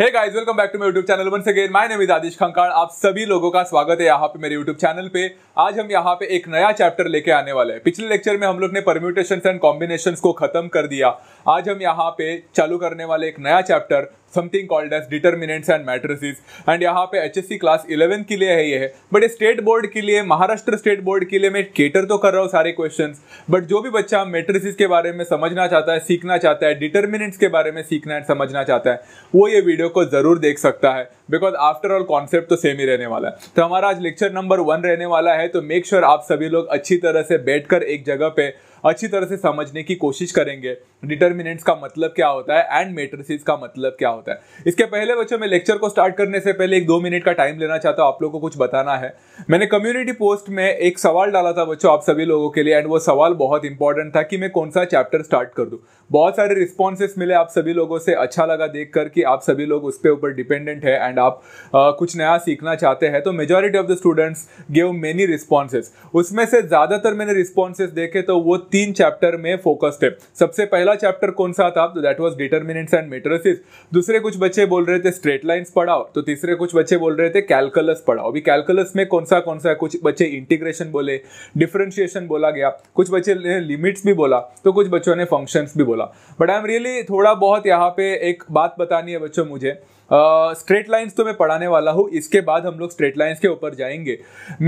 hey guys welcome back to my YouTube channel once again my name is Aadish Khankar आप सभी लोगों का स्वागत है यहाँ पे मेरे यूट्यूब चैनल पे आज हम यहाँ पे एक नया चैप्टर लेके आने वाले हैं पिछले लेक्चर में हम लोग ने परम्यूटेशन एंड कॉम्बिनेशन को खत्म कर दिया आज हम यहाँ पे चालू करने वाले एक नया chapter something called as determinants and matrices and यहाँ पे एच क्लास इलेवन के लिए है ये है बट स्टेट बोर्ड के लिए महाराष्ट्र स्टेट बोर्ड के लिए मैं केटर तो कर रहा हूँ सारे क्वेश्चन बट जो भी बच्चा मेट्रिसिस के बारे में समझना चाहता है सीखना चाहता है डिटर्मिनेंट्स के बारे में सीखना एंड समझना चाहता है वो ये वीडियो को ज़रूर देख सकता है बिकॉज आफ्टर ऑल कॉन्सेप्ट तो सेम ही रहने वाला है तो हमारा आज लेक्चर नंबर वन रहने वाला है तो मेक श्योर sure आप सभी लोग अच्छी तरह से बैठकर एक जगह पे अच्छी तरह से समझने की कोशिश करेंगे डिटर्मिनेंट्स का मतलब क्या होता है एंड मेट्रिसेस का मतलब क्या होता है इसके पहले बच्चों में लेक्चर को स्टार्ट करने से पहले एक दो मिनट का टाइम लेना चाहता हूँ आप लोगों को कुछ बताना है मैंने कम्युनिटी पोस्ट में एक सवाल डाला था बच्चों आप सभी लोगों के लिए एंड वो सवाल बहुत इंपॉर्टेंट था कि मैं कौन सा चैप्टर स्टार्ट कर दूँ बहुत सारे रिस्पॉन्सेस मिले आप सभी लोगों से अच्छा लगा देख कर कि आप सभी लोग उस पर ऊपर डिपेंडेंट है एंड आप आ, कुछ नया सीखना चाहते हैं तो majority of the students gave many responses उसमें से ज़्यादातर मैंने रिस्पॉन्सेज देखे तो वो तीन चैप्टर में फोकस थे सबसे पहला चैप्टर कौन सा था तो that was determinants and matrices दूसरे कुछ बच्चे बोल रहे थे स्ट्रेट लाइंस पढ़ाओ तो तीसरे कुछ बच्चे बोल रहे थे कैलकुलस पढ़ाओ अभी कैलकुलस में कौन सा कौन सा कुछ बच्चे इंटीग्रेशन बोले डिफ्रेंशिएशन बोला गया कुछ बच्चे ने लिमिट्स भी बोला तो कुछ बच्चों ने फंक्शंस भी बोला बट आई एम रियली थोड़ा बहुत यहाँ पे एक बात बतानी है बच्चों मुझे स्ट्रेट uh, लाइंस तो मैं पढ़ाने वाला हूँ इसके बाद हम लोग स्ट्रेट लाइंस के ऊपर जाएंगे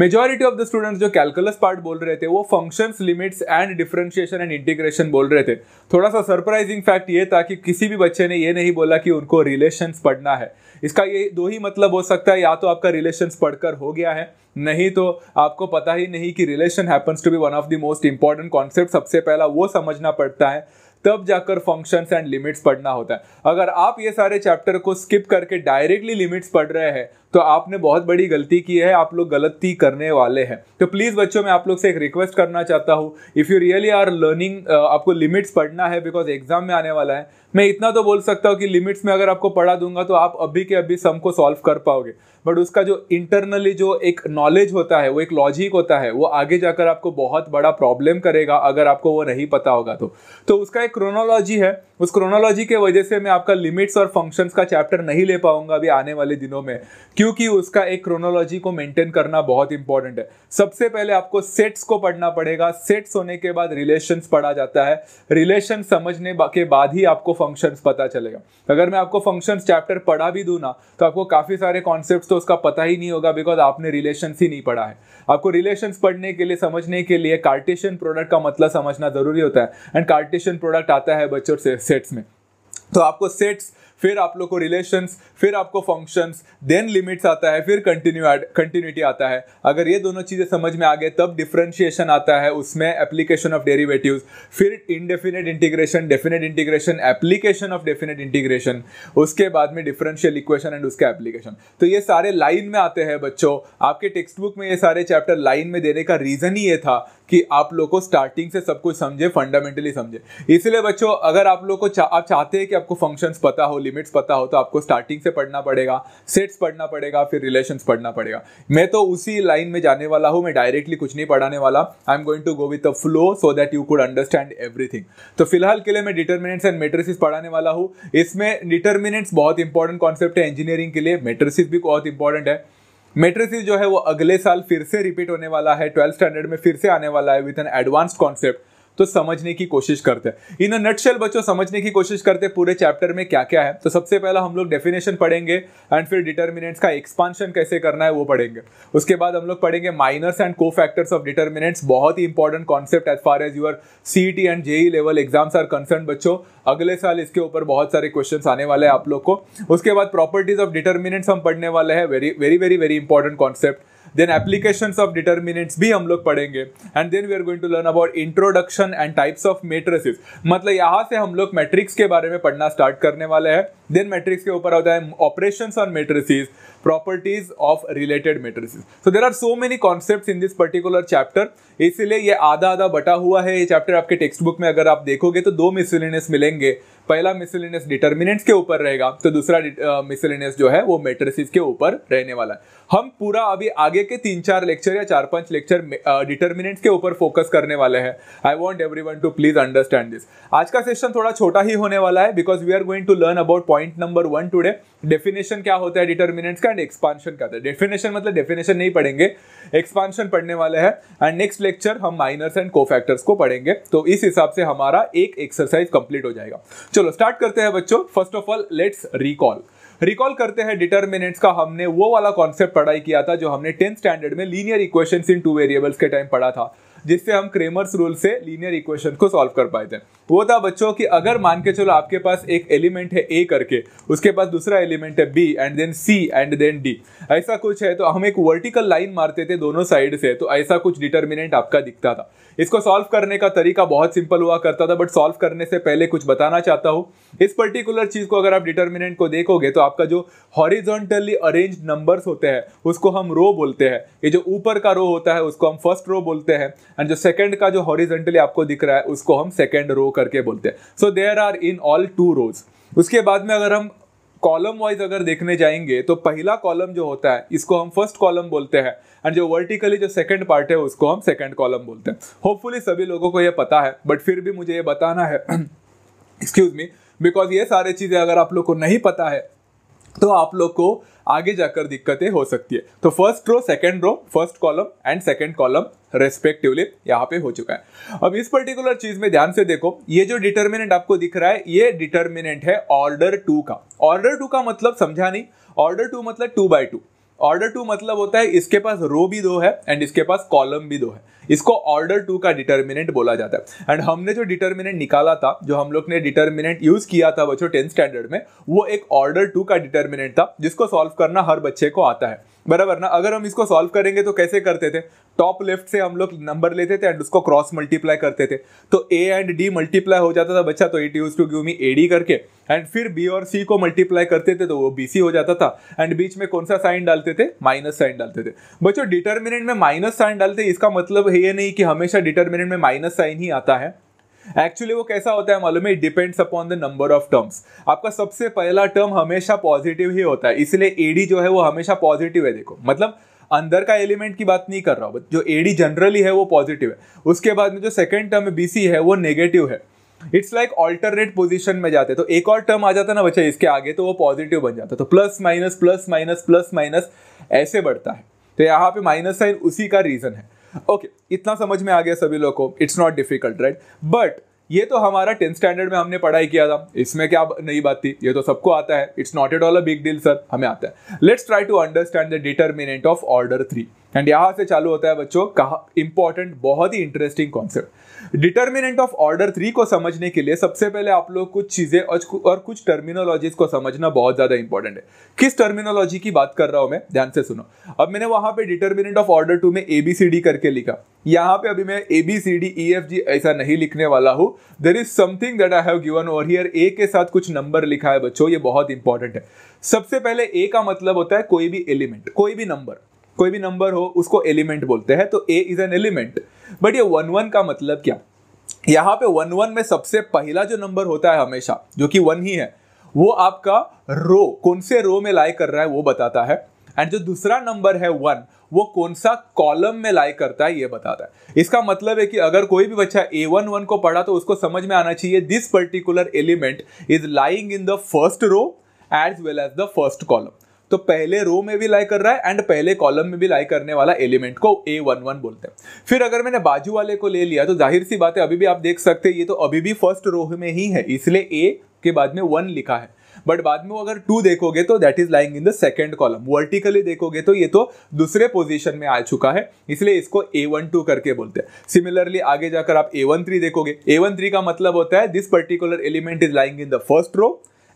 मेजोरिटी ऑफ द स्टूडेंट्स जो कैलकुलस पार्ट बोल रहे थे वो functions limits and differentiation and integration बोल रहे थे थोड़ा सा सरप्राइजिंग फैक्ट ये था कि किसी भी बच्चे ने ये नहीं बोला कि उनको रिलेशन पढ़ना है इसका ये दो ही मतलब हो सकता है या तो आपका रिलेशन पढ़कर हो गया है नहीं तो आपको पता ही नहीं कि relation happens to be one of the most important concept सबसे पहला वो समझना पड़ता है तब जाकर फंक्शंस एंड लिमिट्स पढ़ना होता है अगर आप ये सारे चैप्टर को स्किप करके डायरेक्टली लिमिट्स पढ़ रहे हैं तो आपने बहुत बड़ी गलती की है आप लोग गलती करने वाले हैं तो प्लीज़ बच्चों मैं आप लोग से एक रिक्वेस्ट करना चाहता हूँ if you really are learning आपको लिमिट्स पढ़ना है बिकॉज एग्जाम में आने वाला है मैं इतना तो बोल सकता हूँ कि लिमिट्स में अगर आपको पढ़ा दूंगा तो आप अभी के अभी सम को सॉल्व कर पाओगे बट उसका जो इंटरनली जो एक नॉलेज होता है वो एक लॉजिक होता है वो आगे जाकर आपको बहुत बड़ा प्रॉब्लम करेगा अगर आपको वो नहीं पता होगा तो तो उसका एक क्रोनोलॉजी है उस क्रोनोलॉजी के वजह से मैं आपका लिमिट्स और फंक्शंस का चैप्टर नहीं ले पाऊंगा अभी आने वाले दिनों में क्यों क्योंकि उसका एक क्रोनोलॉजी को मेंटेन करना बहुत इंपॉर्टेंट है सबसे पहले आपको सेट्स को पढ़ना पड़ेगा सेट्स होने के बाद रिलेशन पढ़ा जाता है रिलेशन समझने के बाद ही आपको फंक्शन पता चलेगा अगर मैं आपको फंक्शन चैप्टर पढ़ा भी दूँ ना तो आपको काफ़ी सारे कॉन्सेप्ट तो उसका पता ही नहीं होगा बिकॉज आपने रिलेशन ही नहीं पढ़ा है आपको रिलेशन पढ़ने के लिए समझने के लिए कार्टेशियन प्रोडक्ट का मतलब समझना जरूरी होता है एंड कार्टेशियन प्रोडक्ट आता है बच्चों से सेट्स में तो आपको सेट्स फिर आप लोग को रिलेशंस फिर आपको फंक्शंस देन लिमिट्स आता है फिर कंटिन्यू कंटिन्यूटी आता है अगर ये दोनों चीज़ें समझ में आ गए तब डिफ्रेंशिएशन आता है उसमें एप्लीकेशन ऑफ डेरिवेटिव्स फिर indefinite integration definite integration application of definite integration उसके बाद में डिफरेंशियल इक्वेशन एंड उसका एप्लीकेशन तो ये सारे लाइन में आते हैं बच्चों आपके टेक्स्ट बुक में ये सारे चैप्टर लाइन में देने का रीज़न ही ये था कि आप लोग को स्टार्टिंग से सब कुछ समझे फंडामेंटली समझे इसलिए बच्चों अगर आप लोग को चा, आप चाहते हैं कि आपको फंक्शंस पता हो लिमिट्स पता हो तो आपको स्टार्टिंग से पढ़ना पड़ेगा सेट्स पढ़ना पड़ेगा फिर रिलेशन पढ़ना पड़ेगा मैं तो उसी लाइन में जाने वाला हूँ मैं डायरेक्टली कुछ नहीं पढ़ाने वाला I am going to go with a flow so that you could understand everything तो फिलहाल के लिए मैं डिटर्मिनेंट्स एंड मेट्रिस पढ़ाने वाला हूँ इसमें डिटर्मिनेंट्स बहुत इंपॉर्टेंट कॉन्सेप्ट है इंजीनियरिंग के लिए मेट्रिस भी बहुत इंपॉर्टेंट है मेट्रिस जो है वो अगले साल फिर से रिपीट होने वाला है ट्वेल्थ स्टैंडर्ड में फिर से आने वाला है विथ एन एडवांस्ड कॉन्सेप्ट तो समझने की कोशिश करते हैं इन नटशेल बच्चों समझने की कोशिश करते पूरे चैप्टर में क्या क्या है तो सबसे पहला हम लोग डेफिनेशन पढ़ेंगे एंड फिर डिटर्मिनेंट्स का एक्सपांशन कैसे करना है वो पढ़ेंगे उसके बाद हम लोग पढ़ेंगे minors and cofactors of determinants बहुत ही important concept as far as your C T and JEE level exams are concern बच्चों अगले साल इसके ऊपर बहुत सारे क्वेश्चन आने वाले हैं आप लोग को उसके बाद प्रॉपर्टीज ऑफ डिटर्मिनेंट्स हम पढ़ने वाले हैं very very very very important concept then application of determinants भी हम लोग पढ़ेंगे and then we are going to learn about introduction and types of matrices मतलब यहाँ से हम लोग मैट्रिक्स के बारे में पढ़ना स्टार्ट करने वाले हैं देन मैट्रिक्स के ऊपर होता है operation on matrices properties of related matrices so there are so many concept in this particular chapter इसलिए ये आधा आधा बटा हुआ है ये चैप्टर आपके टेक्स्ट बुक में अगर आप देखोगे तो दो मिसलिनियस मिलेंगे पहला मिसलिनियस डिटर्मिनेंट्स के ऊपर रहेगा तो दूसरा मिसलिनियस uh, जो है वो मेट्रिसिस के ऊपर रहने वाला है हम पूरा अभी आगे के तीन चार लेक्चर या चार पांच लेक्चर डिटर्मिनेंट्स के ऊपर फोकस करने वाले हैं I want everyone to please understand this आज का सेशन थोड़ा छोटा ही होने वाला है because we are going to learn about point number one today definition क्या होता है डिटर्मिनेंट्स का एंड एक्सपांशन का डेफिनेशन मतलब डेफिनेशन नहीं पढ़ेंगे एक्सपांशन पढ़ने वाले हैं एंड नेक्स्ट लेक्चर हम माइनर्स एंड कोफैक्टर्स को पढ़ेंगे तो इस हिसाब से हमारा एक एक्सरसाइज कंप्लीट हो जाएगा चलो स्टार्ट करते हैं बच्चों first of all let's recall recall करते हैं डिटर्मिनेंट्स का हमने वो वाला कॉन्सेप्ट पढ़ाई किया था जो हमने टेंथ स्टैंडर्ड में linear equations in two variables के टाइम पढ़ा था जिससे हम क्रेमर्स रूल से लीनियर इक्वेशन को सॉल्व कर पाए थे वो था बच्चों कि अगर मान के चलो आपके पास एक एलिमेंट है ए करके उसके पास दूसरा एलिमेंट है B and then C and then D ऐसा कुछ है तो हम एक वर्टिकल लाइन मारते थे दोनों साइड से तो ऐसा कुछ डिटर्मिनेंट आपका दिखता था इसको सॉल्व करने का तरीका बहुत सिंपल हुआ करता था बट सॉल्व करने से पहले कुछ बताना चाहता हूँ इस पर्टिकुलर चीज़ को अगर आप डिटर्मिनेंट को देखोगे तो आपका जो हॉरिजॉन्टली अरेंज नंबर्स होते हैं उसको हम रो बोलते हैं ये जो ऊपर का रो होता है उसको हम फर्स्ट रो बोलते हैं एंड जो सेकेंड का जो हॉरिजेंटली आपको दिख रहा है उसको हम सेकेंड रो करके बोलते हैं so there are in all two rows उसके बाद में अगर हम कॉलम वाइज अगर देखने जाएंगे तो पहला कॉलम जो होता है इसको हम फर्स्ट कॉलम बोलते हैं एंड जो वर्टिकली जो सेकंड पार्ट है उसको हम सेकंड कॉलम बोलते हैं होपफुली सभी लोगों को ये पता है बट फिर भी मुझे ये बताना है एक्सक्यूज मी बिकॉज ये सारे चीज़ें अगर आप लोग को नहीं पता है तो आप लोग को आगे जाकर दिक्कतें हो सकती है तो first row second row first column and second column respectively यहाँ पे हो चुका है अब इस पर्टिकुलर चीज में ध्यान से देखो ये जो डिटर्मिनेंट आपको दिख रहा है ये डिटर्मिनेंट है ऑर्डर टू का ऑर्डर टू का मतलब समझा नहीं ऑर्डर टू मतलब two by two order two मतलब होता है इसके पास रो भी दो है एंड इसके पास कॉलम भी दो है इसको ऑर्डर टू का डिटर्मिनेंट बोला जाता है एंड हमने जो डिटर्मिनेंट निकाला था जो हम लोग ने डिटर्मिनेंट यूज किया था बच्चों टेंथ स्टैंडर्ड में वो एक ऑर्डर टू का डिटर्मिनेंट था जिसको सॉल्व करना हर बच्चे को आता है बराबर ना अगर हम इसको सॉल्व करेंगे तो कैसे करते थे टॉप लेफ्ट से हम लोग नंबर लेते थे एंड उसको क्रॉस मल्टीप्लाई करते थे तो ए एंड डी मल्टीप्लाई हो जाता था बच्चा तो it use to give me A D करके एंड फिर बी और सी को मल्टीप्लाई करते थे तो वो बी सी हो जाता था एंड बीच में कौन सा साइन डालते थे माइनस साइन डालते थे बच्चों डिटर्मिनेंट में माइनस साइन डालते इसका मतलब ये नहीं कि हमेशा डिटर्मिनेंट में माइनस साइन ही आता है एक्चुअली वो कैसा होता है मालूम है it depends upon the number of terms आपका सबसे पहला टर्म हमेशा पॉजिटिव ही होता है इसलिए एडी जो है वो हमेशा पॉजिटिव है देखो मतलब अंदर का एलिमेंट की बात नहीं कर रहा हूँ जो एडी जनरली है वो पॉजिटिव है उसके बाद में जो सेकेंड टर्म बी सी है वो नेगेटिव है इट्स लाइक ऑल्टरनेट पोजिशन में जाते तो एक और टर्म आ जाता ना बच्चा इसके आगे तो वो पॉजिटिव बन जाता तो plus minus plus minus plus minus ऐसे बढ़ता है तो यहाँ पे माइनस साइन उसी का रीजन है ओके okay, इतना समझ में आ गया सभी लोग को it's not difficult right but ये तो हमारा टेंथ स्टैंडर्ड में हमने पढ़ाई किया था इसमें क्या नई बात थी ये तो सबको आता है it's not at all a big deal sir हमें आता है let's try to understand the determinant of order three and यहाँ से चालू होता है बच्चों कहा इंपॉर्टेंट बहुत ही interesting concept determinant of order three को समझने के लिए सबसे पहले आप लोग कुछ चीज़ें और कुछ टर्मिनोलॉजीज को समझना बहुत ज़्यादा इंपॉर्टेंट है किस टर्मिनोलॉजी की बात कर रहा हूं मैं ध्यान से सुनो अब मैंने वहां पे डिटर्मिनेंट ऑफ ऑर्डर टू में ए बी सी डी करके लिखा यहाँ पे अभी मैं A B C D E F G ऐसा नहीं लिखने वाला हूँ there is something that I have given over here A के साथ कुछ नंबर लिखा है बच्चों ये बहुत इंपॉर्टेंट है सबसे पहले ए का मतलब होता है कोई भी एलिमेंट कोई भी नंबर कोई भी नंबर हो उसको एलिमेंट बोलते हैं तो a is an element but ये वन वन का मतलब क्या यहाँ पे वन वन में सबसे पहला जो नंबर होता है हमेशा जो कि वन ही है वो आपका रो कौन से रो में लाई कर रहा है वो बताता है एंड जो दूसरा नंबर है वन वो कौन सा कॉलम में लाई करता है ये बताता है इसका मतलब है कि अगर कोई भी बच्चा ए वन वन को पढ़ा तो उसको समझ में आना चाहिए this particular element is lying in the first row as well as the first column तो पहले रो में भी लाई कर रहा है एंड पहले कॉलम में भी लाई करने वाला एलिमेंट को ए वन वन बोलते हैं फिर अगर मैंने बाजू वाले को ले लिया तो जाहिर सी बात है अभी भी आप देख सकते हैं ये तो अभी भी फर्स्ट रो में ही है इसलिए ए के बाद में वन लिखा है बट बाद में वो अगर टू देखोगे तो that is lying in the second column vertically देखोगे तो ये तो दूसरे पोजीशन में आ चुका है इसलिए इसको ए वन टू करके बोलते हैं सिमिलरली आगे जाकर आप ए वन थ्री देखोगे ए वन थ्री का मतलब होता है this particular element is lying in the first row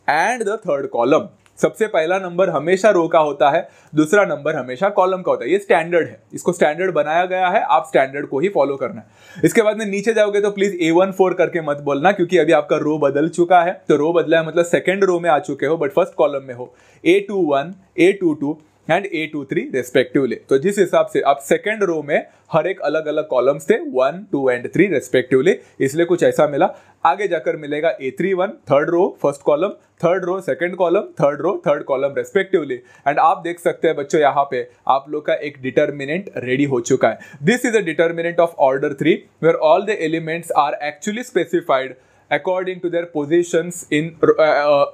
and the third column सबसे पहला नंबर हमेशा रो का होता है दूसरा नंबर हमेशा कॉलम का होता है ये स्टैंडर्ड है इसको स्टैंडर्ड बनाया गया है आप स्टैंडर्ड को ही फॉलो करना है इसके बाद में नीचे जाओगे तो प्लीज ए वन फोर करके मत बोलना क्योंकि अभी आपका रो बदल चुका है तो रो बदला है मतलब सेकेंड रो में आ चुके हो बट फर्स्ट कॉलम में हो a two one a two two and a two three respectively तो जिस हिसाब से आप सेकेंड रो में हर एक अलग अलग कॉलम्स थे one two and three respectively इसलिए कुछ ऐसा मिला आगे जाकर मिलेगा a three one third row first column third row second column third row third column respectively and आप देख सकते हैं बच्चों यहाँ पे आप लोग का एक डिटर्मिनेंट रेडी हो चुका है this is a determinant of order three where all the elements are actually specified according to their position in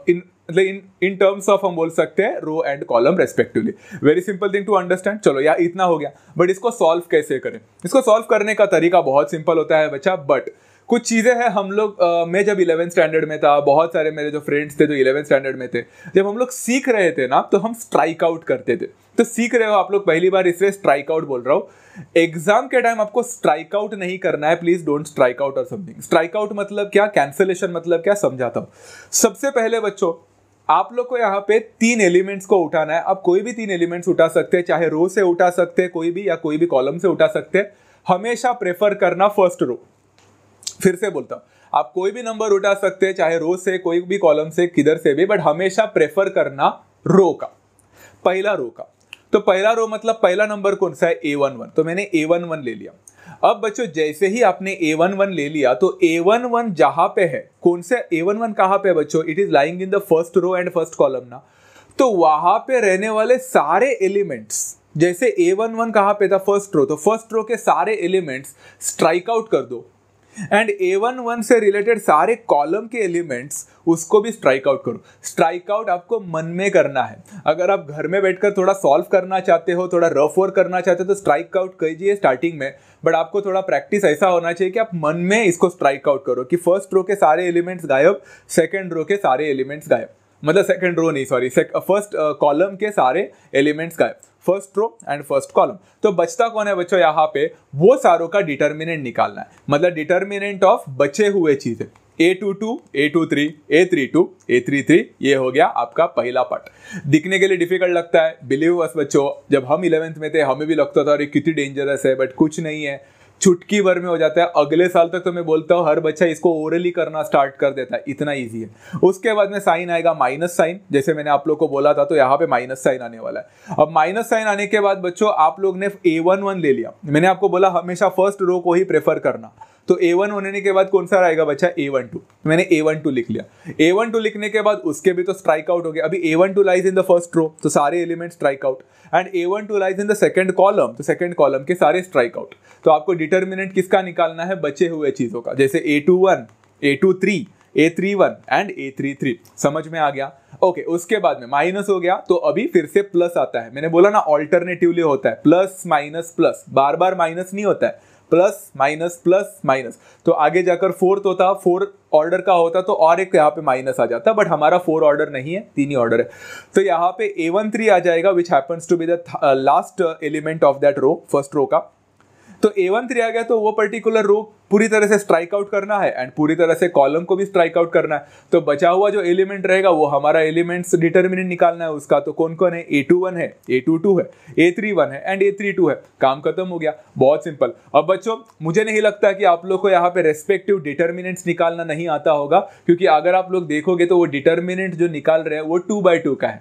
in in in terms of हम बोल सकते हैं row and column respectively very simple thing to understand चलो या इतना हो गया but इसको सॉल्व कैसे करें इसको सॉल्व करने का तरीका बहुत सिंपल होता है बच्चा बट कुछ चीज़ें हैं हम लोग uh, मैं जब इलेवन स्टैंडर्ड में था बहुत सारे मेरे जो फ्रेंड्स थे जो इलेवन स्टैंडर्ड में थे जब हम लोग सीख रहे थे ना तो हम स्ट्राइक आउट करते थे तो सीख रहे हो आप लोग पहली बार इसलिए स्ट्राइक आउट बोल रहा हूँ एग्जाम के टाइम आपको स्ट्राइक आउट नहीं करना है प्लीज डोंट स्ट्राइक आउट और समथिंग स्ट्राइक आउट मतलब क्या कैंसिलेशन मतलब क्या समझाता हूं सबसे पहले बच्चों आप लोग को यहाँ पे तीन एलिमेंट्स को उठाना है आप कोई भी तीन एलिमेंट्स उठा सकते हैं चाहे रो से उठा सकते हैं कोई भी या कोई भी कॉलम से उठा सकते हैं हमेशा प्रेफर करना फर्स्ट रो फिर से बोलता हूँ आप कोई भी नंबर उठा सकते हैं चाहे रो से कोई भी कॉलम से किधर से भी बट हमेशा प्रेफर करना रो का पहला रो का तो पहला रो मतलब पहला नंबर कौन सा है ए वन वन तो मैंने ए वन वन ले लिया अब बच्चों जैसे ही आपने ए वन वन ले लिया तो ए वन वन जहां पे है कौन सा ए वन वन कहां पे है बच्चों it is lying in the first row and first column ना तो वहां पे रहने वाले सारे एलिमेंट्स जैसे ए वन वन कहाँ पे था फर्स्ट रो तो फर्स्ट रो के सारे एलिमेंट्स स्ट्राइक आउट कर दो एंड ए वन वन से रिलेटेड सारे कॉलम के एलिमेंट्स उसको भी स्ट्राइक आउट करो स्ट्राइक आउट आपको मन में करना है अगर आप घर में बैठकर थोड़ा सॉल्व करना चाहते हो थोड़ा रफ वर्क करना चाहते हो तो स्ट्राइक आउट कीजिए स्टार्टिंग में बट आपको थोड़ा प्रैक्टिस ऐसा होना चाहिए कि आप मन में इसको स्ट्राइक आउट करो कि फर्स्ट रो के सारे एलिमेंट्स गायब सेकेंड रो के सारे एलिमेंट्स गायब मतलब सेकेंड रो नहीं सॉरी फर्स्ट कॉलम के सारे एलिमेंट्स गायब first row and first column तो बचता कौन है बच्चों यहाँ पे वो सारों का डिटर्मिनेंट निकालना है मतलब डिटर्मिनेंट ऑफ बचे हुए चीजें a two two a two three a three two a three three ये हो गया आपका पहला पार्ट दिखने के लिए डिफिकल्ट लगता है बिलीव बस बच्चों जब हम इलेवेंथ में थे हमें भी लगता था अरे कितनी डेंजरस है बट कुछ नहीं है चुटकी भर में हो जाता है अगले साल तक तो मैं बोलता हूँ हर बच्चा इसको ओरली करना स्टार्ट कर देता है इतना ईजी है उसके बाद में साइन आएगा माइनस साइन जैसे मैंने आप लोग को बोला था तो यहाँ पे माइनस साइन आने वाला है अब माइनस साइन आने के बाद बच्चों आप लोग ने ए वन वन ले लिया मैंने आपको बोला हमेशा फर्स्ट रो को ही प्रेफर करना तो ए वन होने के बाद कौन सा आएगा बच्चा ए वन टू मैंने ए वन टू लिख लिया ए वन टू लिखने के बाद उसके भी तो स्ट्राइक आउट हो गया अभी a one two lies in the first row तो सारे element strike out and a one two lies in the second column तो सेकंड कॉलम के सारे स्ट्राइक आउट तो आपको डिटर्मिनेंट किसका निकालना है बचे हुए चीज़ों का जैसे a two one a two three a three one and a three three समझ में आ गया ओके okay, उसके बाद में माइनस हो गया तो अभी फिर से प्लस आता है मैंने बोला ना ऑल्टरनेटिवली होता है प्लस माइनस प्लस बार बार माइनस नहीं होता है प्लस माइनस प्लस माइनस तो आगे जाकर फोर्थ होता फोर ऑर्डर का होता तो और एक यहाँ पे माइनस आ जाता बट हमारा फोर ऑर्डर नहीं है तीन ही ऑर्डर है तो यहाँ पे ए वन थ्री आ जाएगा which happens to be the last element of that row first row का तो ए वन थ्री आ गया तो वो पर्टिकुलर रो पूरी तरह से स्ट्राइक आउट करना है एंड पूरी तरह से कॉलम को भी स्ट्राइक आउट करना है तो बचा हुआ जो एलिमेंट रहेगा वो हमारा एलिमेंट्स डिटर्मिनेंट निकालना है उसका तो कौन कौन है ए टू वन है ए टू टू है ए थ्री वन है एंड ए थ्री टू है काम खत्म हो गया बहुत सिंपल अब बच्चों मुझे नहीं लगता कि आप लोग को यहाँ पे रेस्पेक्टिव डिटर्मिनेंट्स निकालना नहीं आता होगा क्योंकि अगर आप लोग देखोगे तो वो डिटर्मिनेंट जो निकाल रहे हैं वो टू बाई टू का है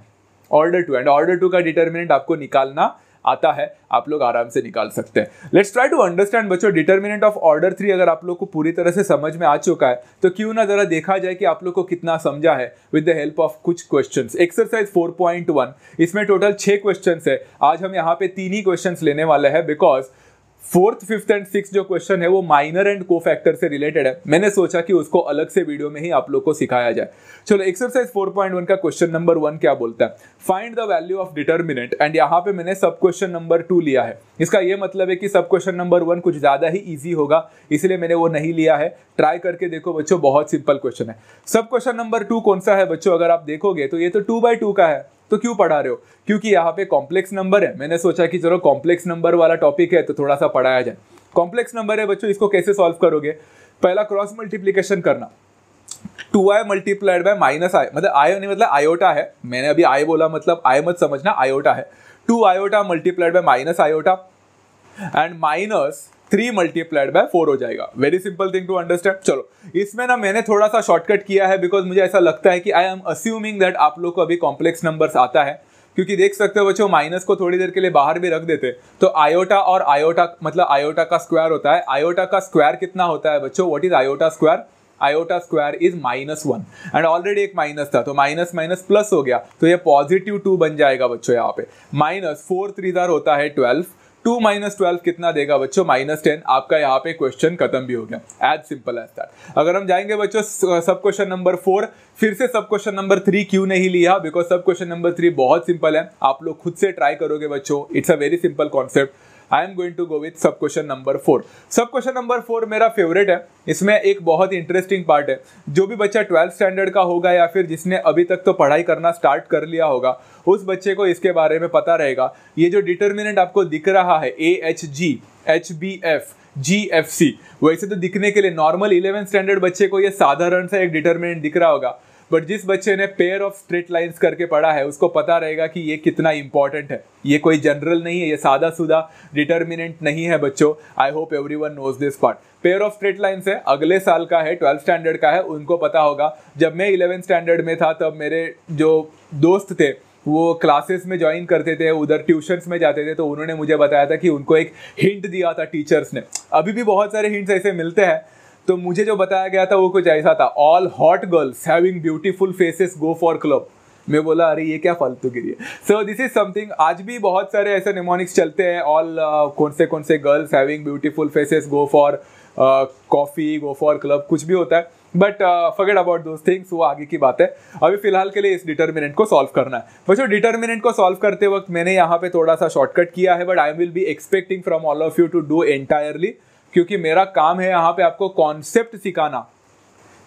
order two and order two का डिटर्मिनेंट आपको निकालना आता है आप लोग आराम से निकाल सकते हैं लेट्स ट्राई टू अंडरस्टैंड बच्चों डिटर्मिनेंट ऑफ ऑर्डर थ्री अगर आप लोग को पूरी तरह से समझ में आ चुका है तो क्यों ना जरा देखा जाए कि आप लोग को कितना समझा है विद द हेल्प ऑफ कुछ क्वेश्चन एक्सरसाइज फोर इसमें टोटल छः क्वेश्चन है आज हम यहाँ पे तीन ही क्वेश्चन लेने वाले हैं because fourth fifth and six जो क्वेश्चन है वो माइनर एंड को फैक्टर से रिलेटेड है मैंने सोचा कि उसको अलग से वीडियो में ही आप लोग को सिखाया जाए चलो एक्सरसाइज 4.1 का क्वेश्चन नंबर वन क्या बोलता है find the value of determinant and यहाँ पे मैंने सब क्वेश्चन नंबर टू लिया है इसका ये मतलब है कि सब क्वेश्चन नंबर वन कुछ ज़्यादा ही ईजी होगा इसलिए मैंने वो नहीं लिया है ट्राई करके देखो बच्चों बहुत सिंपल क्वेश्चन है सब क्वेश्चन नंबर टू कौन सा है बच्चों अगर आप देखोगे तो ये तो टू बाई टू का है तो क्यों पढ़ा रहे हो क्योंकि यहाँ पे कॉम्प्लेक्स नंबर है मैंने सोचा कि चलो कॉम्प्लेक्स नंबर वाला टॉपिक है तो थोड़ा सा पढ़ाया जाए कॉम्प्लेक्स नंबर है बच्चों इसको कैसे सॉल्व करोगे पहला क्रॉस मल्टीप्लीकेशन करना two i multiplied by minus i मतलब आई नहीं मतलब आयोटा है मैंने अभी आई बोला मतलब आई मत समझना आयोटा है two iota multiplied by minus iota and minus three multiplied by four हो जाएगा very simple thing to understand चलो इसमें ना मैंने थोड़ा सा शॉर्टकट किया है बिकॉज मुझे ऐसा लगता है कि आई एम अस्यूमिंग दैट आप लोग को अभी कॉम्प्लेक्स नंबर आता है क्योंकि देख सकते हो बच्चों माइनस को थोड़ी देर के लिए बाहर भी रख देते तो आयोटा और आयोटा मतलब आयोटा का स्क्वायर होता है आयोटा का स्क्वायर कितना होता है बच्चों what is iota square iota square is minus one and already एक माइनस था तो माइनस माइनस प्लस हो गया तो ये पॉजिटिव टू बन जाएगा बच्चों यहाँ पे माइनस फोर थ्री जार होता है ट्वेल्व टू माइनस ट्वेल्व कितना देगा बच्चों माइनस टेन आपका यहाँ पे क्वेश्चन खत्म भी हो गया एज सिंपल एज दैट अगर हम जाएंगे बच्चों सब क्वेश्चन नंबर फोर फिर से सब क्वेश्चन नंबर थ्री क्यों नहीं लिया because sub question number three बहुत सिंपल है आप लोग खुद से ट्राई करोगे बच्चों it's a very simple concept I am going to go with sub question number four sub question number four मेरा फेवरेट है इसमें एक बहुत इंटरेस्टिंग पार्ट है जो भी बच्चा ट्वेल्थ स्टैंडर्ड का होगा या फिर जिसने अभी तक तो पढ़ाई करना स्टार्ट कर लिया होगा उस बच्चे को इसके बारे में पता रहेगा ये जो डिटर्मिनेंट आपको दिख रहा है a h g h b f g f c वैसे तो दिखने के लिए नॉर्मल इलेवन स्टैंडर्ड बच्चे को ये साधारण सा एक डिटर्मिनेंट दिख रहा होगा बट जिस बच्चे ने पेयर ऑफ स्ट्रेट लाइंस करके पढ़ा है उसको पता रहेगा कि ये कितना इंपॉर्टेंट है ये कोई जनरल नहीं है ये सादा सुदा डिटर्मिनेंट नहीं है बच्चों I hope everyone knows this part pair of straight lines है अगले साल का है ट्वेल्थ स्टैंडर्ड का है उनको पता होगा जब मैं इलेवेंथ स्टैंडर्ड में था तब मेरे जो दोस्त थे वो क्लासेस में ज्वाइन करते थे उधर ट्यूशन्स में जाते थे तो उन्होंने मुझे बताया था कि उनको एक हिंट दिया था टीचर्स ने अभी भी बहुत सारे हिंट्स ऐसे मिलते हैं तो मुझे जो बताया गया था वो कुछ ऐसा था all hot girls having beautiful faces go for club मैं बोला अरे ये क्या फालतू गिरी है सो दिस इज समथिंग आज भी बहुत सारे ऐसे निमोनिक्स चलते हैं ऑल कौन से कौन से girls having beautiful faces go for coffee go for club कुछ भी होता है but forget about those things वो आगे की बात है अभी फिलहाल के लिए इस डिटर्मिनेंट को सॉल्व करना है बच्चों डिटर्मिनेंट को सॉल्व करते वक्त मैंने यहाँ पे थोड़ा सा शॉर्टकट किया है but I will be expecting from all of you to do entirely क्योंकि मेरा काम है यहाँ पे आपको कॉन्सेप्ट सिखाना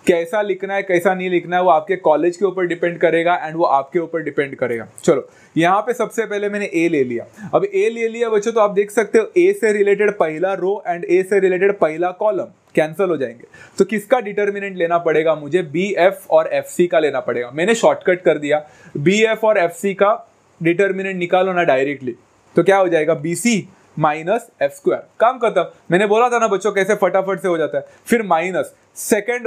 कैसा लिखना है कैसा नहीं लिखना है वो आपके कॉलेज के ऊपर डिपेंड करेगा एंड वो आपके ऊपर डिपेंड करेगा चलो यहाँ पे सबसे पहले मैंने ए ले लिया अब ए ले लिया बच्चों तो आप देख सकते हो ए से रिलेटेड पहला रो एंड ए से रिलेटेड पहला कॉलम कैंसिल हो जाएंगे तो किसका डिटर्मिनेंट लेना पड़ेगा मुझे बी एफ और एफ सी का लेना पड़ेगा मैंने शॉर्टकट कर दिया बी एफ और एफ सी का डिटर्मिनेंट निकालो ना डायरेक्टली तो क्या हो जाएगा b c minus f square काम खत्म मैंने बोला था ना बच्चों कैसे फटाफट से हो जाता है फिर माइनस सेकेंड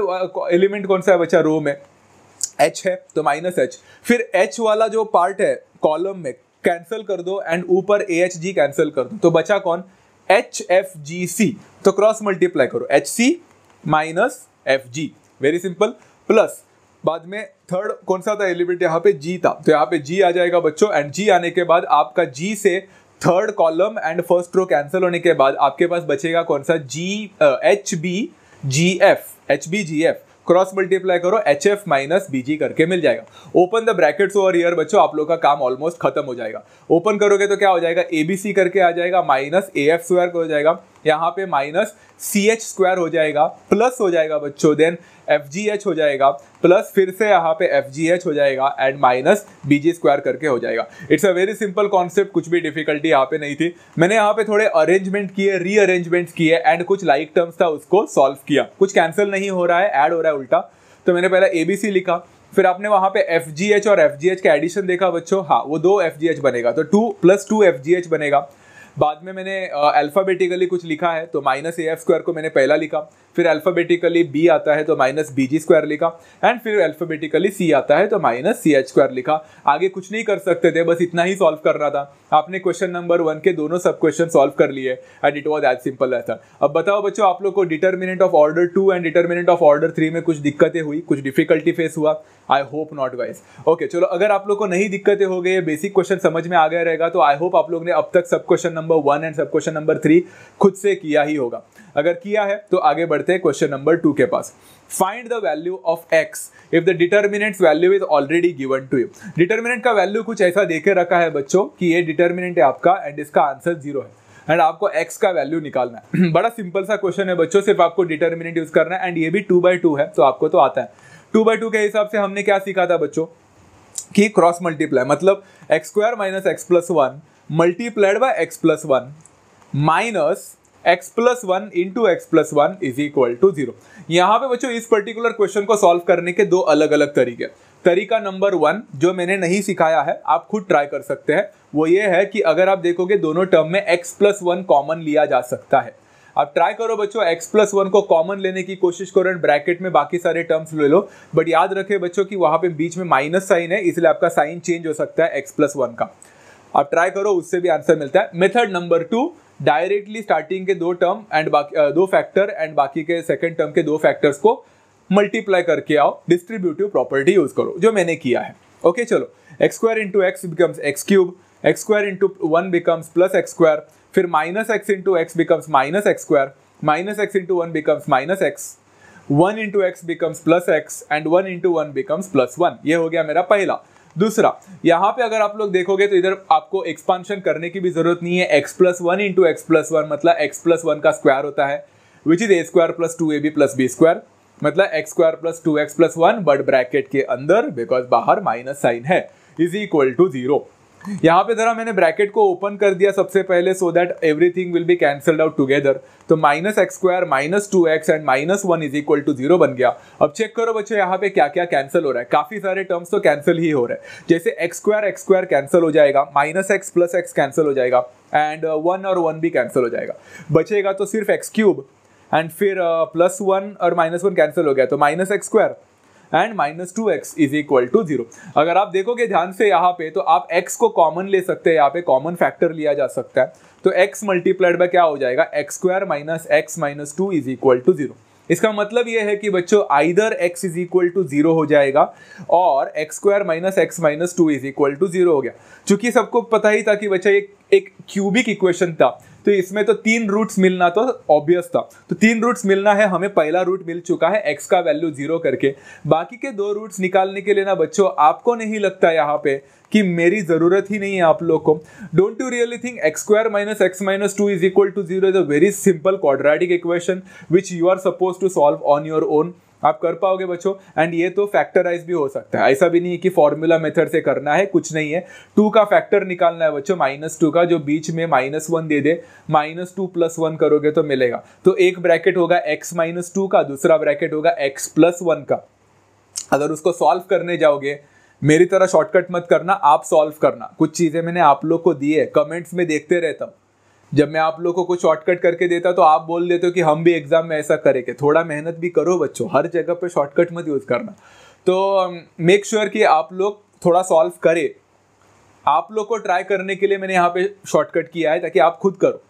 एलिमेंट uh, कौन सा है बच्चा रो में एच है तो माइनस एच फिर एच वाला जो पार्ट है कॉलम में कैंसिल कर दो एंड ऊपर ए एच जी कैंसिल कर दो तो बचा कौन एच एफ जी सी तो क्रॉस मल्टीप्लाई करो h c minus f g very simple plus बाद में थर्ड कौन सा था एलिमेंट यहाँ पे जी था तो यहाँ पे जी आ जाएगा बच्चों एंड जी आने के बाद आपका जी से third column and first row cancel होने के बाद आपके पास बचेगा कौन सा g h b g f h b g f cross multiply करो h f minus b g करके मिल जाएगा open the brackets over here बच्चों आप लोग का काम ऑलमोस्ट खत्म हो जाएगा ओपन करोगे तो क्या हो जाएगा ए बी सी करके आ जाएगा माइनस ए एफ स्क्वायर हो जाएगा यहाँ पे माइनस सी एच स्क्वायर हो जाएगा प्लस हो जाएगा बच्चों देन एफ जी एच हो जाएगा प्लस फिर से यहाँ पे एफ जी एच हो जाएगा and minus b g square करके हो जाएगा it's a very simple concept कुछ भी डिफिकल्टी यहाँ पे नहीं थी मैंने यहाँ पे थोड़े अरेंजमेंट किए रीअरेंजमेंट किए एंड कुछ लाइक टर्म्स था उसको सॉल्व किया कुछ कैंसिल नहीं हो रहा है एड हो रहा है उल्टा तो मैंने पहले ए बी सी लिखा फिर आपने वहाँ पे एफ जी एच और एफ जी एच का एडिशन देखा बच्चों हाँ वो दो एफ जी एच बनेगा तो two plus two f g h बनेगा बाद में मैंने अल्फ़ाबेटिकली कुछ लिखा है तो माइनस ए एफ स्क्वायर को मैंने पहला लिखा फिर अल्फ़ाबेटिकली बी आता है तो माइनस बी जी स्क्वायर लिखा एंड फिर अल्फ़ाबेटिकली सी आता है तो माइनस सी एच स्क्वायर लिखा आगे कुछ नहीं कर सकते थे बस इतना ही सॉल्व करना था आपने क्वेश्चन नंबर वन के दोनों सब क्वेश्चन सॉल्व कर लिए and it was as simple as अब बताओ बच्चों आप लोग को determinant of order two and determinant of order three में कुछ दिक्कतें हुई कुछ डिफिकल्टी फेस हुआ I hope not wise okay चलो अगर आप लोग को नहीं दिक्कतें हो गई बेसिक क्वेश्चन समझ में आ गया रहेगा तो आई होप आप लोग ने अब तक sub question number one and sub question number three खुद से किया ही होगा अगर किया है तो आगे बढ़ते हैं क्वेश्चन नंबर टू के पास find the value of x if the determinant value is already given to you determinant का वैल्यू कुछ ऐसा देके रखा है बच्चों कि ये डिटर्मिनेंट है आपका एंड इसका आंसर जीरो है एंड आपको एक्स का वैल्यू निकालना है बड़ा सिंपल सा क्वेश्चन है बच्चों सिर्फ आपको डिटर्मिनेंट यूज करना है एंड ये भी टू बाई टू है तो आपको तो आता है टू बाई टू के हिसाब से हमने क्या सीखा था बच्चों की क्रॉस मल्टीप्लाई मतलब x square minus x plus one multiplied by x plus one minus x plus one into x plus one is equal to zero यहाँ पे बच्चों इस पर्टिकुलर क्वेश्चन को सॉल्व करने के दो अलग अलग तरीके तरीका नंबर वन जो मैंने नहीं सिखाया है आप खुद ट्राई कर सकते हैं वो ये है कि अगर आप देखोगे दोनों टर्म में एक्स प्लस वन कॉमन लिया जा सकता है आप ट्राई करो बच्चों x प्लस वन को कॉमन लेने की कोशिश करो एंड ब्रैकेट में बाकी सारे टर्म्स ले लो बट याद रखे बच्चों कि वहाँ पे बीच में माइनस साइन है इसलिए आपका साइन चेंज हो सकता है x प्लस वन का आप ट्राई करो उससे भी आंसर मिलता है method number two directly starting के दो टर्म एंड बाकी दो फैक्टर एंड बाकी के सेकेंड टर्म के दो फैक्टर्स को मल्टीप्लाई करके आओ डिस्ट्रीब्यूटिव प्रॉपर्टी यूज करो जो मैंने किया है ओके चलो x square into x becomes x cube x square into one becomes plus x square फिर minus x into x becomes minus x square minus x into one becomes minus x one into x becomes plus x and one into one becomes plus one ये हो गया मेरा पहला दूसरा यहाँ पे अगर आप लोग देखोगे तो इधर आपको एक्सपांशन करने की भी जरूरत नहीं है x plus one into x plus one मतलब एक्स प्लस वन का स्क्वायर होता है which is a square plus two a b plus b square मतलब x square plus two x plus one but bracket के अंदर because बाहर minus sign है is equal to zero यहाँ पे जरा मैंने ब्रैकेट को ओपन कर दिया सबसे पहले so that everything will be cancelled out together तो minus x square minus two x and minus one is equal to zero बन गया अब चेक करो बच्चों यहाँ पे क्या क्या कैंसिल हो रहा है काफी सारे टर्म्स तो कैंसिल ही हो रहे हैं जैसे x square x square cancel हो जाएगा minus x plus x cancel हो जाएगा एंड वन uh, और वन भी कैंसिल हो जाएगा बचेगा तो सिर्फ एक्स क्यूब एंड फिर प्लस uh, वन और माइनस वन कैंसिल हो गया तो minus x square and minus two x is equal to zero अगर आप देखोगे ध्यान से यहाँ पे तो आप एक्स को कॉमन ले सकते हैं यहाँ पे कॉमन फैक्टर लिया जा सकता है तो एक्स मल्टीप्लाइड बाय क्या हो जाएगा x square minus x minus two is equal to zero इसका मतलब यह है कि बच्चों either x is equal to zero हो जाएगा और x square minus x minus two is equal to zero हो गया चूंकि सबको पता ही था कि बच्चा एक एक क्यूबिक इक्वेशन था तो इसमें तो तीन रूट्स मिलना तो ऑब्वियस था तो तीन रूट्स मिलना है हमें पहला रूट मिल चुका है एक्स का वैल्यू जीरो करके बाकी के दो रूट्स निकालने के लिए ना बच्चों आपको नहीं लगता यहाँ पे कि मेरी ज़रूरत ही नहीं है आप लोग को don't you really think x square minus x minus two is equal to zero is a very simple quadratic equation which you are suppose to solve on your own आप कर पाओगे बच्चों एंड ये तो फैक्टराइज भी हो सकता है ऐसा भी नहीं है कि फॉर्मूला मेथड से करना है कुछ नहीं है टू का फैक्टर निकालना है बच्चों माइनस टू का जो बीच में माइनस वन दे दे माइनस टू प्लस वन करोगे तो मिलेगा तो एक ब्रैकेट होगा एक्स माइनस टू का दूसरा ब्रैकेट होगा एक्स प्लस वन का अगर उसको सॉल्व करने जाओगे मेरी तरह शॉर्टकट मत करना आप सॉल्व करना कुछ चीज़ें मैंने आप लोग को दी है कमेंट्स में देखते रहता हूँ जब मैं आप लोग को कुछ शॉर्टकट करके देता तो आप बोल देते हो कि हम भी एग्ज़ाम में ऐसा करें थोड़ा मेहनत भी करो बच्चों हर जगह पे शॉर्टकट मत यूज़ करना तो मेक um, श्योर sure कि आप लोग थोड़ा सॉल्व करें आप लोग को ट्राई करने के लिए मैंने यहाँ पे शॉर्टकट किया है ताकि आप खुद करो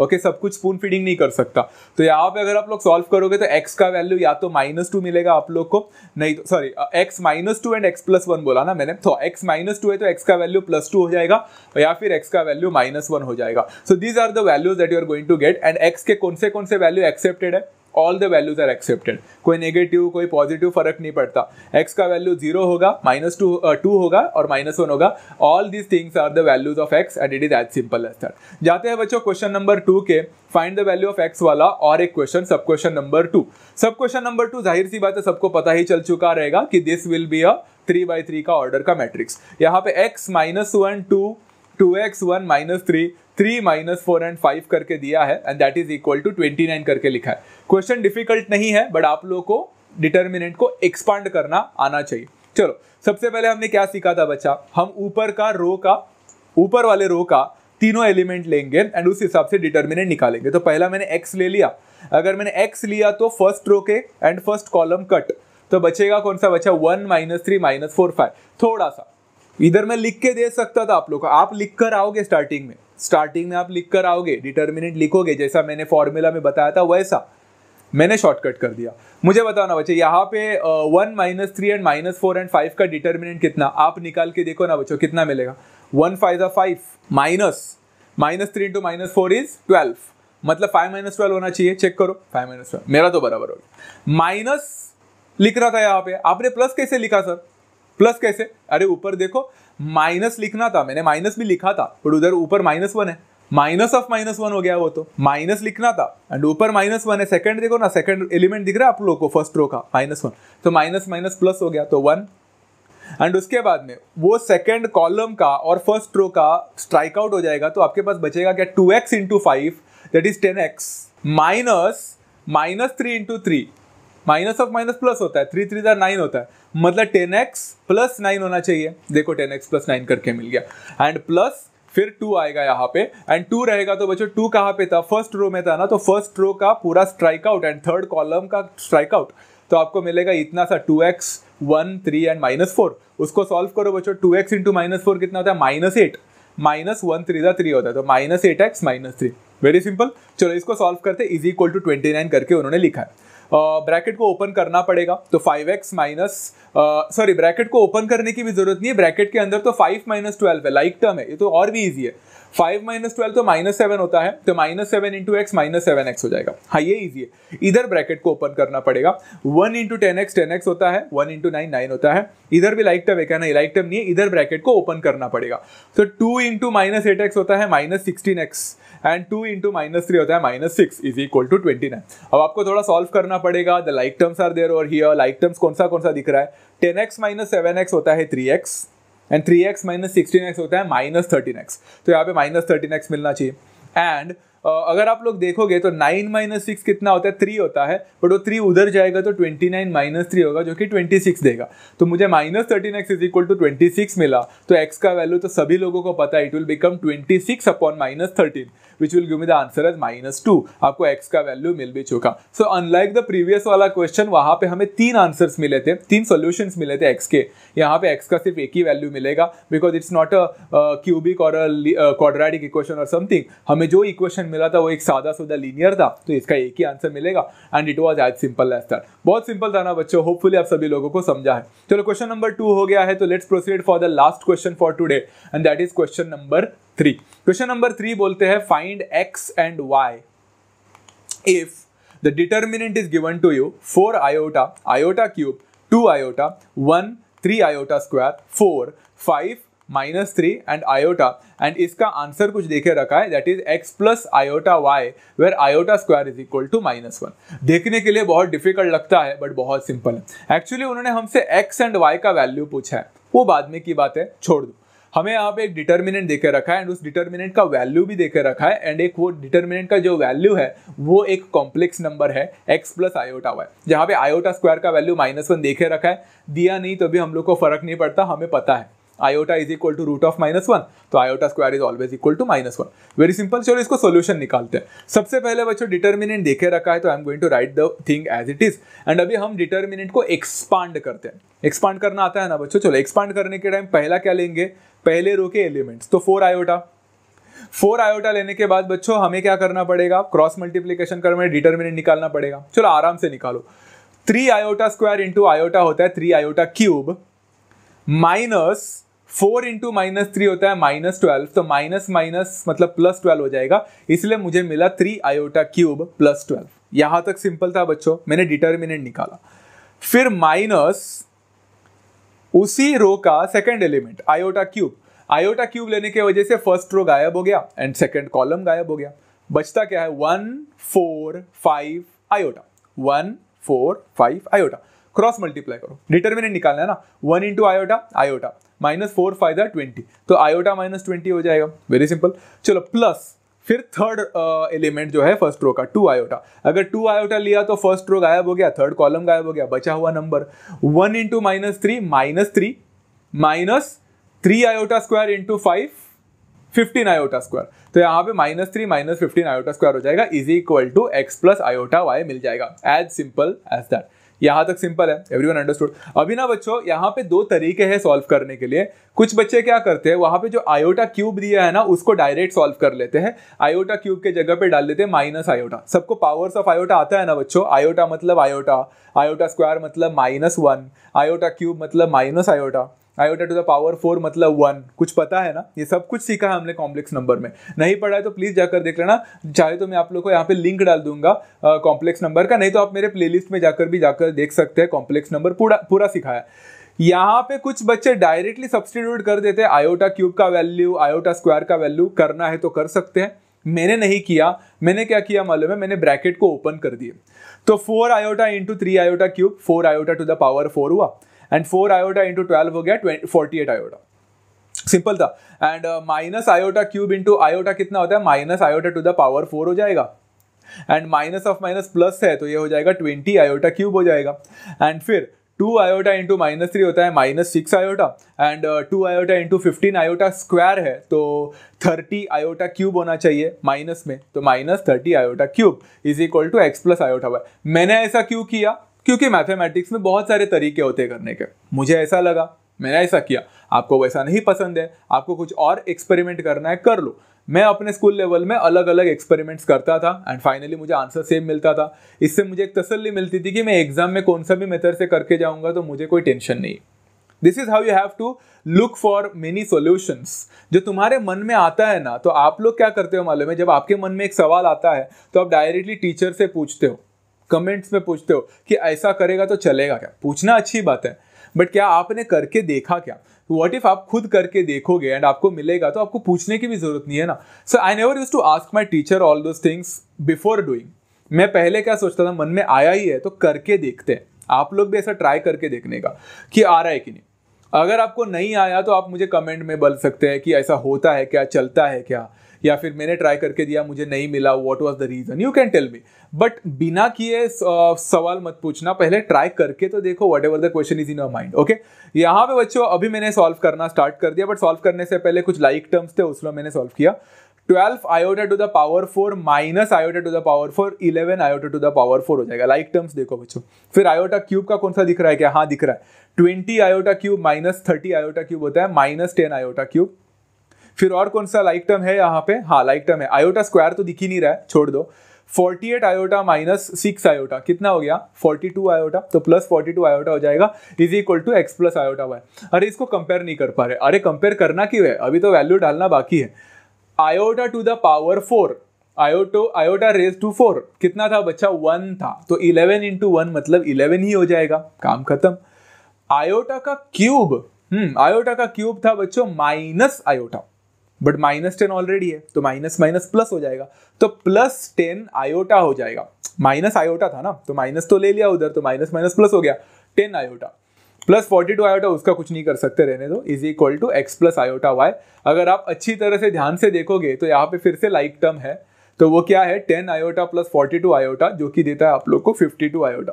ओके सब कुछ स्पून फीडिंग नहीं कर सकता तो यहाँ पे अगर आप लोग सॉल्व करोगे तो एक्स का वैल्यू या तो माइनस टू मिलेगा आप लोग को नहीं तो sorry x minus two and x plus one बोला ना मैंने तो एक्स माइनस टू है तो एक्स का वैल्यू प्लस टू हो जाएगा या फिर एक्स का वैल्यू माइनस वन हो जाएगा so these are the values that you are going to get and x के कौन से कौन से वैल्यू एक्सेप्टेड है all the values are accepted कोई नेगेटिव कोई पॉजिटिव फर्क नहीं पड़ता एक्स का वैल्यू जीरो होगा माइनस टू टू होगा और माइनस वन होगा all these things are the values of x and it is as simple as that जाते हैं बच्चों क्वेश्चन नंबर टू के find the value of x वाला और एक question sub question number two sub question number two जाहिर सी बात है सबको पता ही चल चुका रहेगा कि this will be a three by three का ऑर्डर का मैट्रिक्स यहाँ पे x minus one two two x one minus three three minus four and five करके दिया है and that is equal to twenty nine करके लिखा है क्वेश्चन डिफिकल्ट नहीं है बट आप लोगों को डिटर्मिनेंट को एक्सपांड करना आना चाहिए चलो सबसे पहले हमने क्या सीखा था बच्चा हम ऊपर का रो का ऊपर वाले रो का तीनों एलिमेंट लेंगे एंड उस हिसाब से डिटर्मिनेंट निकालेंगे तो पहला मैंने एक्स ले लिया अगर मैंने एक्स लिया तो फर्स्ट रो के एंड फर्स्ट कॉलम कट तो बचेगा कौन सा बचा one minus three minus four five थोड़ा सा इधर मैं लिख के दे सकता था आप लोग को आप लिख कर आओगे स्टार्टिंग में स्टार्टिंग में आप लिख कर आओगे डिटर्मिनेंट लिखोगे जैसा मैंने फॉर्मूला में बताया था वैसा मैंने शॉर्टकट कर दिया मुझे बताना बच्चे यहाँ पे one minus three and minus four and five का डिटर्मिनेंट कितना आप निकाल के देखो ना बच्चों कितना मिलेगा वन फाइव ज़ा five minus minus three into minus four is twelve मतलब फाइव माइनस ट्वेल्व होना चाहिए चेक करो फाइव माइनस ट्वेल्व मेरा तो बराबर हो गया माइनस लिख रहा था यहाँ पे आपने प्लस कैसे लिखा सर प्लस कैसे अरे ऊपर देखो माइनस लिखना था मैंने माइनस भी लिखा था बट उधर ऊपर माइनस वन है माइनस ऑफ माइनस वन हो गया वो तो माइनस लिखना था एंड ऊपर माइनस वन है सेकंड देखो ना सेकंड एलिमेंट दिख रहा है आप लोगों को फर्स्ट रो का माइनस वन तो माइनस माइनस प्लस हो गया तो वन एंड उसके बाद में वो सेकंड कॉलम का और फर्स्ट रो का स्ट्राइक आउट हो जाएगा तो आपके पास बचेगा क्या two x into five that is ten x minus minus three into three minus of minus plus होता है थ्री थ्री जार नाइन होता है मतलब टेन एक्स प्लस नाइन होना चाहिए देखो टेन एक्स प्लस नाइन करके मिल गया एंड प्लस फिर टू आएगा यहाँ पे एंड टू रहेगा तो बच्चों टू कहाँ पे था फर्स्ट रो में था ना तो फर्स्ट रो का पूरा strike out and third column का स्ट्राइक आउट तो आपको मिलेगा इतना सा two x one three and minus four उसको सॉल्व करो बच्चों two x into minus four कितना होता है minus eight minus one three था थ्री होता है तो minus eight x minus three very simple चलो इसको सॉल्व करते is equal to twenty nine करके उन्होंने लिखा है ब्रैकेट को ओपन करना पड़ेगा तो five x minus sorry bracket को ओपन करने की भी जरूरत नहीं है ब्रैकेट के अंदर तो फाइव माइनस ट्वेल्व है लाइक टर्म है ये तो और भी ईजी है फाइव माइनस ट्वेल्व तो माइनस सेवन होता है तो minus seven into x minus seven x हो जाएगा हाँ ये ईजी है इधर ब्रैकेट को ओपन करना पड़ेगा one into ten x ten x होता है वन इंटू नाइन नाइन होता है इधर भी लाइक टर्म है क्या नहीं लाइक टर्म नहीं है इधर ब्रैकेट को ओपन करना पड़ेगा तो two into minus eight x होता है minus sixteen x and two into minus three होता है minus six is equal to twenty nine अब आपको थोड़ा सॉल्व करना पड़ेगा the like terms are there और हियर लाइक टर्म्स कौन सा कौन सा दिख रहा है ten x minus seven x होता है three x and three x minus sixteen x होता है माइनस थर्टीन एक्स तो यहाँ पे माइनस थर्टीन एक्स मिलना चाहिए एंड अगर आप लोग देखोगे तो नाइन माइनस सिक्स कितना होता है थ्री होता है बट वो थ्री उधर जाएगा तो ट्वेंटी नाइन माइनस थ्री होगा जो कि ट्वेंटी सिक्स देगा तो मुझे minus thirteen x is equal to twenty six मिला तो एक्स का वैल्यू तो सभी लोगों को पता है it will become twenty six upon minus thirteen which will give me the answer as minus two आपको एक्स का वैल्यू मिल भी चुका सो अनलाइक द प्रीवियस वाला क्वेश्चन वहाँ पे हमें तीन आंसर्स मिले थे तीन सोल्यूशन मिले थे एक्स के यहाँ पे एक्स का सिर्फ एक ही वैल्यू मिलेगा because it's not a cubic और क्वाड्रेटिक इक्वेशन और समथिंग हमें जो इक्वेशन मिला था वो एक सादा सुदा लीनियर था तो इसका एक ही आंसर मिलेगा and it was as simple as that बहुत सिंपल था ना बच्चों होपफुली आप सभी लोगों को समझा है चलो क्वेश्चन नंबर टू हो गया है तो let's proceed for the last question for today and that is question number three question number three बोलते हैं find x and y if the determinant is given to you four iota iota cube two iota one three iota square four five minus three and iota and इसका answer कुछ देखे रखा है that is x plus iota y where iota square is equal to minus one देखने के लिए बहुत difficult लगता है बट बहुत सिंपल है एक्चुअली उन्होंने हमसे एक्स एंड वाई का वैल्यू पूछा है वो बाद में की बात है छोड़ दो हमें यहाँ पे एक डिटर्मिनेंट देके रखा है एंड उस डिटर्मिनेंट का वैल्यू भी देखे रखा है एंड एक वो डिटर्मिनेंट का जो वैल्यू है वो एक कॉम्प्लेक्स नंबर है एक्स प्लस आयोटा वाई जहाँ पे आयोटा स्क्वायर का वैल्यू माइनस वन देखे रखा है दिया नहीं तो भी हम लोग को फर्क नहीं पड़ता हमें पता है iota is equal to root of minus one तो iota square is always equal to minus one very simple चलो इसको सोल्यूशन निकालते हैं सबसे पहले बच्चों डिटर्मिनेंट देखे रखा है तो I am going to write the thing as it is and अभी हम डिटर्मिनेंट को एक्सपांड करते हैं एक्सपांड करना आता है ना बच्चों चलो एक्सपांड करने के टाइम पहला क्या लेंगे पहले रो के एलिमेंट्स तो फोर आयोटा फोर आयोटा लेने के बाद बच्चों हमें क्या करना पड़ेगा क्रॉस मल्टीप्लीकेशन कर डिटर्मिनेंट निकालना पड़ेगा चलो आराम से निकालो three iota square into iota होता है three iota cube minus four into minus three होता है माइनस ट्वेल्व तो माइनस माइनस मतलब प्लस ट्वेल्व हो जाएगा इसलिए मुझे मिला three iota cube plus twelve यहां तक सिंपल था बच्चों मैंने डिटर्मिनेंट निकाला फिर माइनस उसी रो का second element iota cube iota cube लेने की वजह से फर्स्ट रो गायब हो गया एंड सेकेंड कॉलम गायब हो गया बचता क्या है one four five iota one four five iota cross multiply करो डिटर्मिनेंट निकालना है ना one into iota iota minus four five twenty तो आयोटा माइनस ट्वेंटी हो जाएगा वेरी सिंपल चलो प्लस फिर थर्ड एलिमेंट uh, जो है फर्स्ट रो का टू आयोटा अगर टू आयोटा लिया तो फर्स्ट रो गायब हो गया थर्ड कॉलम गायब हो गया बचा हुआ number one into minus three minus three minus three iota square into five fifteen iota square तो यहाँ पे minus three minus fifteen iota square हो जाएगा is equal to x plus iota y मिल जाएगा एज सिंपल एज दैट यहाँ तक simple है एवरी वन अंडरस्टूड अभी ना बच्चों यहाँ पे दो तरीके हैं सॉल्व करने के लिए कुछ बच्चे क्या करते हैं वहाँ पे जो आयोटा क्यूब दिया है ना उसको डायरेक्ट सॉल्व कर लेते हैं आयोटा क्यूब के जगह पे डाल लेते हैं माइनस आयोटा सबको पावर्स ऑफ आयोटा आता है ना बच्चों आयोटा मतलब आयोटा आयोटा स्क्वायर मतलब माइनस वन आयोटा क्यूब मतलब minus iota iota to the power four मतलब वन कुछ पता है ना ये सब कुछ सीखा है हमने कॉम्प्लेक्स नंबर में नहीं पढ़ा है तो प्लीज़ जाकर देख लेना चाहे तो मैं आप लोग को यहाँ पे लिंक डाल दूंगा कॉम्प्लेक्स नंबर का नहीं तो आप मेरे प्लेलिस्ट में जाकर भी जाकर देख सकते हैं कॉम्प्लेक्स नंबर पूरा पूरा सिखाया यहाँ पे कुछ बच्चे डायरेक्टली सब्सटीट्यूट कर देते हैं आयोटा क्यूब का वैल्यू आयोटा स्क्वायर का वैल्यू करना है तो कर सकते हैं मैंने नहीं किया मैंने क्या किया मालूम है मैंने ब्रैकेट को ओपन कर दिए तो four iota into three iota cube four iota to the power four हुआ and four iota into twelve हो गया फोर्टी एट आयोटा सिंपल था and minus iota cube into iota कितना होता है minus iota to the power four हो जाएगा and minus of minus plus है तो ये हो जाएगा ट्वेंटी आयोटा क्यूब हो जाएगा एंड फिर two iota into minus three होता है minus six iota and two iota into fifteen iota square है तो थर्टी आयोटा क्यूब होना चाहिए माइनस में तो minus thirty iota cube is equal to x plus iota y मैंने ऐसा क्यों किया क्योंकि मैथमेटिक्स में बहुत सारे तरीके होते करने के मुझे ऐसा लगा मैंने ऐसा किया आपको वैसा नहीं पसंद है आपको कुछ और एक्सपेरिमेंट करना है कर लो मैं अपने स्कूल लेवल में अलग अलग एक्सपेरिमेंट्स करता था एंड फाइनली मुझे आंसर सेम मिलता था इससे मुझे एक तसल्ली मिलती थी कि मैं एग्जाम में कौन सा भी मेथड से करके जाऊंगा तो मुझे कोई टेंशन नहीं this is how you have to look for many solutions जो तुम्हारे मन में आता है ना तो आप लोग क्या करते हो मालूम है जब आपके मन में एक सवाल आता है तो आप डायरेक्टली टीचर से पूछते हो कमेंट्स में पूछते हो कि ऐसा करेगा तो चलेगा क्या पूछना अच्छी बात है बट क्या आपने करके देखा क्या वॉट इफ आप खुद करके देखोगे एंड आपको मिलेगा तो आपको पूछने की भी जरूरत नहीं है ना so I never use to ask my teacher all those things before doing मैं पहले क्या सोचता था मन में आया ही है तो करके देखते हैं आप लोग भी ऐसा ट्राई करके देखने का कि आ रहा है कि नहीं अगर आपको नहीं आया तो आप मुझे कमेंट में बोल सकते हैं कि ऐसा होता है क्या चलता है क्या या फिर मैंने ट्राई करके दिया मुझे नहीं मिला what was the reason you can tell me but बिना किए सवाल मत पूछना पहले ट्राई करके तो देखो whatever the question is in your mind okay यहाँ पे बच्चों अभी मैंने सॉल्व करना स्टार्ट कर दिया बट सॉल्व करने से पहले कुछ लाइक टर्म्स थे उसमें मैंने सॉल्व किया 12 iota to the power 4 minus iota to the power 4 11 iota to the power 4 हो जाएगा लाइक टर्म्स देखो बच्चों फिर आयोटा क्यूब का कौन सा दिख रहा है क्या हाँ दिख रहा है 20 iota cube minus thirty iota cube होता है माइनस टेन आयोटा क्यूब फिर और कौन सा लाइक टर्म है यहाँ पे हाँ लाइक टर्म है आयोटा स्क्वायर तो दिख ही नहीं रहा है छोड़ दो 48 आयोटा माइनस सिक्स आयोटा कितना हो गया 42 आयोटा तो प्लस 42 आयोटा हो जाएगा is equal to x plus iota y अरे इसको कंपेयर नहीं कर पा रहे अरे कंपेयर करना क्यों है अभी तो वैल्यू डालना बाकी है iota to the power four iota iota raise to four कितना था बच्चा वन था तो इलेवन इंटू वन मतलब इलेवन ही हो जाएगा काम खत्म आयोटा का क्यूब हम्म आयोटा का क्यूब था बच्चों minus iota but minus ten already है तो माइनस माइनस प्लस हो जाएगा तो प्लस टेन आयोटा हो जाएगा माइनस आयोटा था ना तो माइनस तो ले लिया उधर तो माइनस माइनस प्लस हो गया ten iota plus forty two iota उसका कुछ नहीं कर सकते रहने दो is equal to x plus iota y अगर आप अच्छी तरह से ध्यान से देखोगे तो यहाँ पे फिर से लाइक टर्म है तो वो क्या है ten iota plus forty two iota जो कि देता है आप लोग को fifty two iota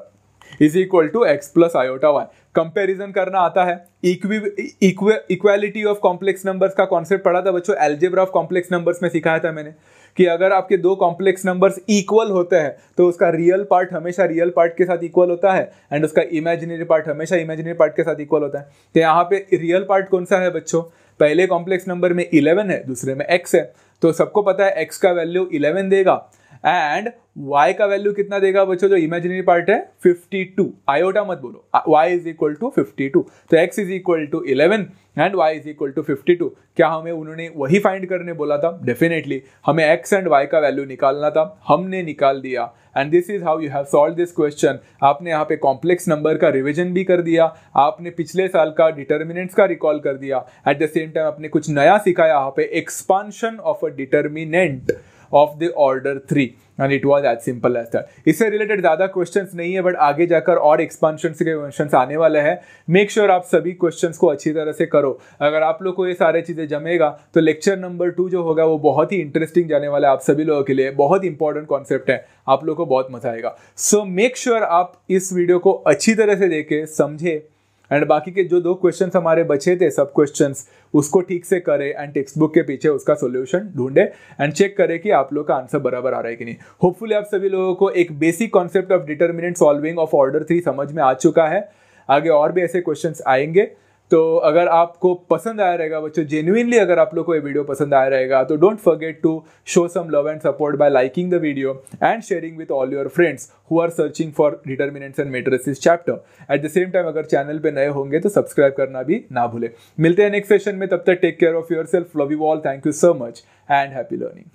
is equal to x plus iota y comparison करना आता है इक्वेलिटी ऑफ कॉम्प्लेक्स नंबर्स का कॉन्सेप्ट पढ़ा था बच्चों एलजेब्रा ऑफ कॉम्प्लेक्स नंबर्स में सिखाया था मैंने कि अगर आपके दो कॉम्प्लेक्स नंबर्स इक्वल होते हैं तो उसका रियल पार्ट हमेशा रियल पार्ट के साथ इक्वल होता है एंड उसका इमेजिनरी पार्ट हमेशा इमेजिनरी पार्ट के साथ इक्वल होता है तो यहाँ पे रियल पार्ट कौन सा है बच्चों पहले कॉम्प्लेक्स नंबर में इलेवन है दूसरे में एक्स है तो सबको पता है एक्स का वैल्यू इलेवन देगा एंड y का वैल्यू कितना देगा बच्चों जो इमेजिनरी पार्ट है 52 आयोटा मत बोलो y is equal to fifty तो x is equal to eleven and y is equal to fifty क्या हमें उन्होंने वही फाइंड करने बोला था डेफिनेटली हमें x एंड y का वैल्यू निकालना था हमने निकाल दिया and this is how you have solve this question आपने यहाँ पे कॉम्प्लेक्स नंबर का रिविजन भी कर दिया आपने पिछले साल का डिटर्मिनेंट्स का रिकॉल कर दिया एट द सेम टाइम आपने कुछ नया सिखाया यहाँ पे expansion of a determinant of the order three and it was as simple as that इससे रिलेटेड ज़्यादा क्वेश्चन नहीं है बट आगे जाकर और एक्सपांशन के क्वेश्चन आने वाले हैं मेक श्योर आप सभी क्वेश्चन को अच्छी तरह से करो अगर आप लोग को ये सारे चीज़ें जमेगा तो लेक्चर नंबर टू जो होगा वो बहुत ही इंटरेस्टिंग जाने वाला है आप सभी लोगों के लिए बहुत इंपॉर्टेंट कॉन्सेप्ट है आप लोग को बहुत मजा आएगा सो मेक श्योर आप इस वीडियो को अच्छी तरह से देखें समझें एंड बाकी के जो दो क्वेश्चन हमारे बचे थे सब क्वेश्चन उसको ठीक से करें एंड टेक्स्ट बुक के पीछे उसका सोल्यूशन ढूंढे एंड चेक करें कि आप लोग का आंसर बराबर आ रहा है कि नहीं होपफुली आप सभी लोगों को एक basic concept of determinant solving of order three समझ में आ चुका है आगे और भी ऐसे क्वेश्चन आएंगे तो अगर आपको पसंद आया रहेगा बच्चों जेन्यनली अगर आप लोग को ये वीडियो पसंद आया रहेगा तो don't forget to show some love and support by liking the video and sharing with all your friends who are searching for determinants and matrices chapter at the same time अगर channel पर नए होंगे तो subscribe करना भी ना भूले मिलते हैं नेक्स्ट सेशन में तब तक take care of yourself love you all thank you so much and happy learning